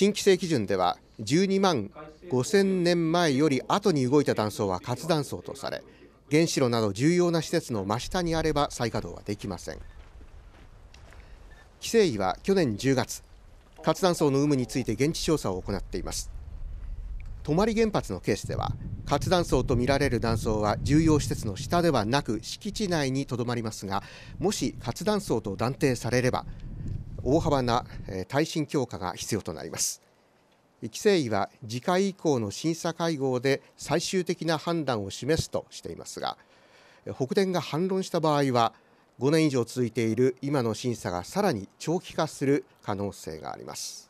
新規制基準では12万5000年前より後に動いた断層は活断層とされ原子炉など重要な施設の真下にあれば再稼働はできません規制委は去年10月活断層の有無について現地調査を行っています泊原発のケースでは活断層とみられる断層は重要施設の下ではなく敷地内にとどまりますがもし活断層と断定されれば大幅な耐震強化が必要となります規制委は次回以降の審査会合で最終的な判断を示すとしていますが北電が反論した場合は5年以上続いている今の審査がさらに長期化する可能性があります